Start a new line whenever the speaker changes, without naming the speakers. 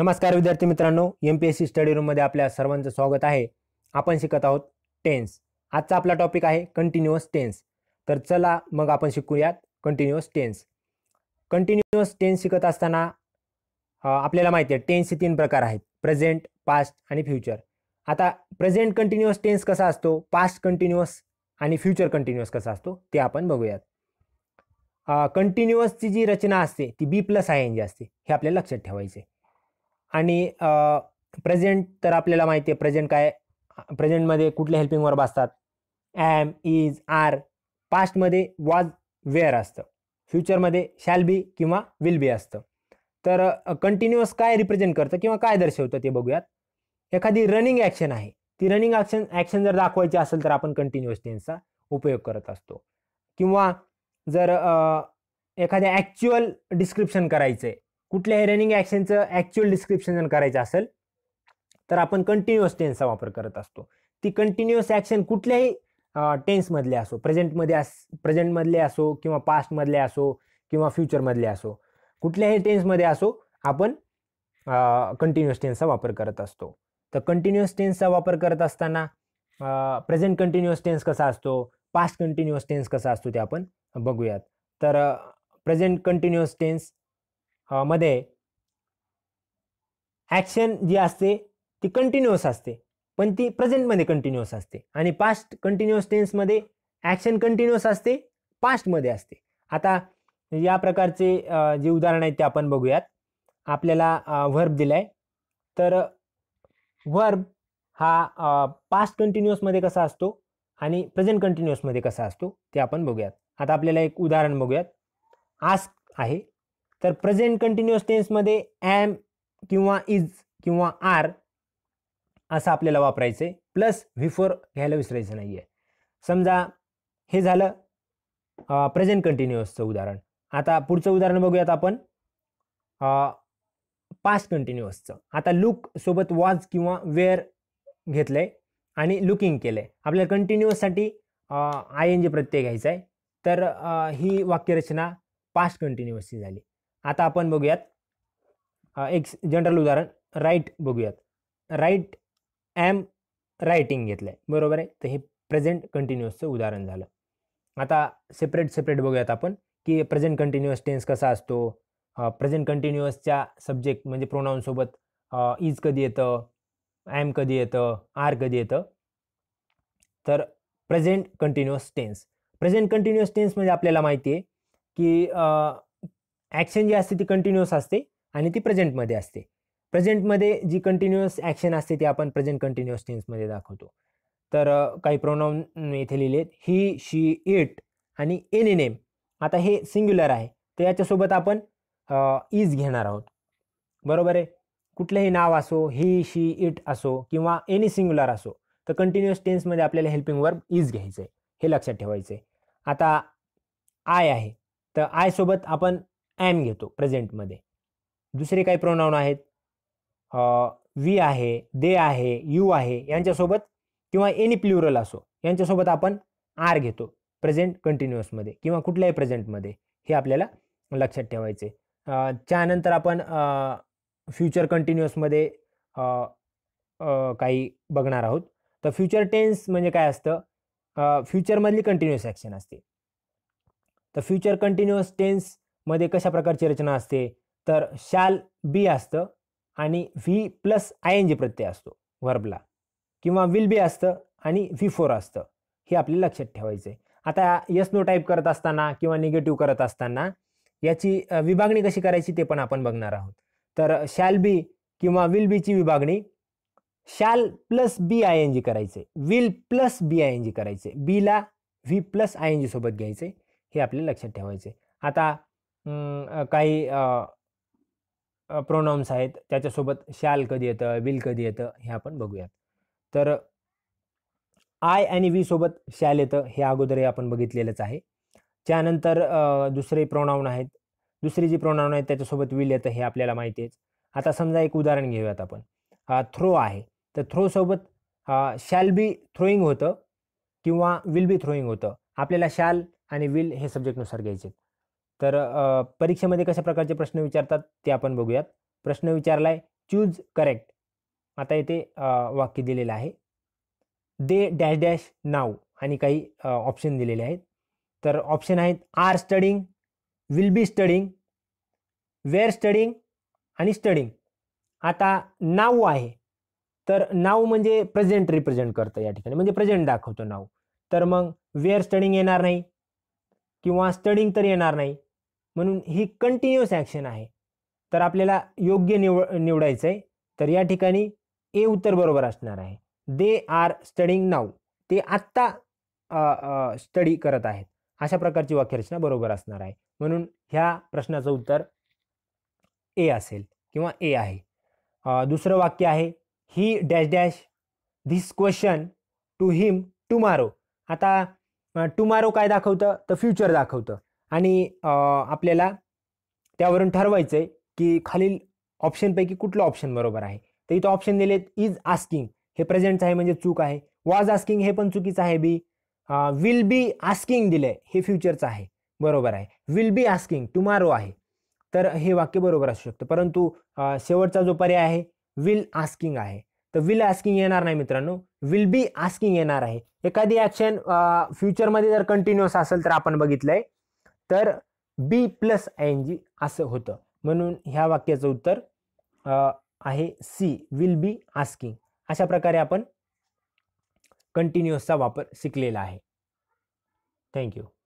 नमस्कार विद्यार्थी मित्रांनो M P S C study रूममध्ये आपल्या सर्वांचं स्वागत आहे आपण शिकत आहोत टेन्स आजचा आपला टॉपिक आहे कंटिन्युअस टेन्स तर चला मग आपण शिकूयात कंटिन्युअस टेन्स कंटिन्युअस टेन्स शिकत असताना आपल्याला माहिती आहे टेन्सचे तीन प्रकार आहेत प्रेझेंट पास्ट आणि फ्युचर आता प्रेझेंट कंटिन्युअस टेन्स कसा असतो पास्ट कंटिन्युअस आणि फ्युचर कंटिन्युअस कसा असतो ते आपण बघूयात कंटिन्युअसची जी रचना असते ती बी प्लस आहे जी असते हे आपल्याला लक्षात ठेवायचे आणि प्रेझेंट तर आपल्याला माहिती आहे प्रेझेंट काय प्रेझेंटमध्ये कुठले हेल्पिंग वर्ब असतात ॲम इज आर पास्टमध्ये वॉज वेअर असतं फ्युचरमध्ये शॅल बी किंवा विल बी असतं तर कंटिन्युअस काय रिप्रेझेंट करतं किंवा काय दर्शवतं ते बघूयात एखादी रनिंग ॲक्शन आहे ती रनिंग ॲक्शन ॲक्शन जर दाखवायची असेल तर आपण कंटिन्युअस टेन्सचा उपयोग करत असतो किंवा जर एखाद्या ॲक्च्युअल डिस्क्रिप्शन करायचं आहे कुठल्याही रनिंग ॲक्शनचं ॲक्च्युअल डिस्क्रिप्शन जर करायचं असेल तर आपण कंटिन्युअस टेन्सचा वापर करत असतो ती कंटिन्युअस ॲक्शन कुठल्याही टेन्समधले असो प्रेझेंटमध्ये अस प्रेझेंटमधले असो किंवा पास्टमधले असो किंवा फ्युचरमधले असो कुठल्याही टेन्समध्ये असो आपण कंटिन्युअस टेन्सचा वापर करत असतो तर कंटिन्युअस टेन्सचा वापर करत असताना प्रेझेंट कंटिन्युअस टेन्स कसा असतो पास्ट कंटिन्युअस टेन्स कसा असतो ते आपण बघूयात तर प्रेझेंट कंटिन्युअस टेन्स मध्ये ॲक्शन जी असते ती कंटिन्युअस असते पण ती प्रेझेंटमध्ये कंटिन्युअस असते आणि पास्ट कंटिन्युअस टेन्समध्ये ॲक्शन कंटिन्युअस असते पास्टमध्ये असते आता या प्रकारचे जे उदाहरण आहेत ते आपण बघूयात आपल्याला व्हर्ब दिलाय तर वर्ब हा पास्ट कंटिन्युअसमध्ये कसा असतो आणि प्रेझेंट कंटिन्युअसमध्ये कसा असतो ते आपण बघूयात आता आपल्याला एक उदाहरण बघूयात आस्क आहे तर प्रेझेंट कंटिन्युअस टेन्समध्ये ॲम किंवा इज किंवा आर असं आपल्याला वापरायचं आहे प्लस व्हिफोर घ्यायला विसरायचं नाही आहे समजा हे झालं प्रेझेंट कंटिन्युअसचं उदाहरण आता पुढचं उदाहरण बघूयात आपण पास्ट कंटिन्युअसचं आता लुक सोबत वॉज किंवा वेअर घेतलं आहे आणि लुकिंग केलं आहे आपल्याला कंटिन्युअससाठी आय एन जी प्रत्यय घ्यायचा आहे तर ही वाक्यरचना पास्ट कंटिन्युअसची झाली आता आपण बघूयात एक जनरल उदाहरण राईट बघूयात राईट ॲम रायटिंग घेतलं आहे बरोबर आहे तर हे प्रेझेंट कंटिन्युअसचं उदाहरण झालं आता सेपरेट सेपरेट बघूयात आपण की प्रेझेंट कंटिन्युअस टेन्स कसा असतो प्रेझेंट कंटिन्युअसच्या सब्जेक्ट म्हणजे प्रोनाऊनसोबत इज कधी येतं ॲम कधी येतं आर कधी येतं तर present continuous tense present continuous tense म्हणजे आपल्याला माहिती आहे की ॲक्शन जी असते ती कंटिन्युअस असते आणि ती प्रेझेंटमध्ये असते प्रेझेंटमध्ये जी कंटिन्युअस ॲक्शन असते ती आपण प्रेझेंट कंटिन्युअस टेन्समध्ये दाखवतो तर काही प्रोनाऊन इथे लिहिलेत ही शी इट आणि एनी नेम आता हे सिंग्युलर आहे तर याच्यासोबत आपण इज घेणार आहोत बरोबर आहे कुठलंही नाव असो ही शी इट असो किंवा एनी सिंग्युलर असो तर कंटिन्युअस टेन्समध्ये आपल्याला हेल्पिंग वर्ब इज घ्यायचं आहे हे लक्षात ठेवायचं आहे आता आय आहे तर आयसोबत आपण ॲम घेतो प्रेझेंटमध्ये दुसरे काही प्रोनाऊन आहेत वी आहे दे आहे यू आहे यांच्यासोबत किंवा एनी प्ल्युरल असो यांच्यासोबत आपण आर घेतो प्रेझेंट कंटिन्युअसमध्ये किंवा कुठल्याही प्रेझेंटमध्ये हे आपल्याला लक्षात ठेवायचे त्यानंतर आपण फ्युचर कंटिन्युअसमध्ये काही बघणार आहोत तर फ्युचर टेन्स म्हणजे काय असतं फ्युचरमधली कंटिन्युअस ॲक्शन असते तर फ्युचर कंटिन्युअस टेन्स मध्ये कशा प्रकारची रचना असते तर शाल बी असतं आणि V plus I N G प्रत्यय असतो वर्बला किंवा विल बी असतं आणि व्ही फोर असतं हे आपल्याला लक्षात ठेवायचं आहे आता यस नो टाईप करत असताना किंवा निगेटिव्ह करत असताना याची विभागणी कशी करायची ते पण आपण बघणार आहोत तर शाल बी किंवा विल बीची विभागणी shall plus be I N G करायचे will plus be I N G करायचे बीला V plus I N G सोबत घ्यायचे हे आपल्याला लक्षात ठेवायचे आता काही प्रोनाऊन्स आहेत त्याच्यासोबत शाल कधी येतं विल कधी येतं हे आपण बघूयात तर आय आणि वी सोबत शाल येतं हे अगोदरही आपण बघितलेलंच आहे त्यानंतर दुसरे प्रोनाऊन आहेत दुसरी जी प्रोनाउन आहेत त्याच्यासोबत विल येतं हे आपल्याला माहिती आहे आता समजा एक उदाहरण घेऊयात आपण थ्रो आहे तर थ्रो सोबत शॅल बी थ्रोईंग होतं किंवा विल बी थ्रोईंग होतं आपल्याला शाल आणि विल हे सब्जेक्टनुसार घ्यायचे तर परीक्षेमध्ये कशा प्रकारचे प्रश्न विचारतात ते आपण बघूयात प्रश्न विचारलाय चूज करेक्ट आता इथे वाक्य दिलेलं आहे दे डॅश डॅश नाव आणि काही ऑप्शन दिलेले आहेत तर ऑप्शन आहेत are studying will be studying were studying आणि स्टडिंग आता नाव आहे तर नाव म्हणजे प्रेझेंट रिप्रेझेंट करतं या ठिकाणी म्हणजे प्रेझेंट दाखवतो नाव तर मग वेअर स्टडिंग येणार नाही किंवा स्टडिंग तर येणार नाही म्हणून ही कंटिन्युअस ॲक्शन आहे तर आपल्याला योग्य निव निवडायचं आहे तर या ठिकाणी ए उत्तर बरोबर असणार आहे दे आर स्टडिंग नाव ते आत्ता स्टडी करत आहेत अशा प्रकारची वाक्यरचना बरोबर असणार आहे म्हणून ह्या प्रश्नाचं उत्तर ए असेल किंवा ए आहे दुसरं वाक्य आहे he dash dash this question to him tomorrow आता टुमारो काय दाखवतं तर फ्युचर दाखवतं आणि आपल्याला त्यावरून ठरवायचं आहे की खालील ऑप्शनपैकी कुठलं ऑप्शन बरोबर आहे तर इथं ऑप्शन दिलेत इज आस्किंग हे प्रेझेंटचं आहे म्हणजे चूक आहे वॉज आस्किंग हे पण चुकीचं आहे बी विल बी आस्किंग दिले हे फ्युचरचं आहे बरोबर आहे विल बी आस्किंग टुमारो आहे तर हे वाक्य बरोबर असू शकतं परंतु शेवटचा जो पर्याय आहे विल आस्किंग आहे तर विल आस्किंग येणार नाही मित्रांनो विल बी आस्किंग येणार आहे एखादी ॲक्शन फ्युचरमध्ये जर कंटिन्युअस असेल तर आपण बघितलंय तर be plus I N G असं होतं म्हणून ह्या वाक्याचं उत्तर आहे सी विल बी आस्किंग अशा प्रकारे आपण कंटिन्युअसचा वापर शिकलेला आहे थँक्यू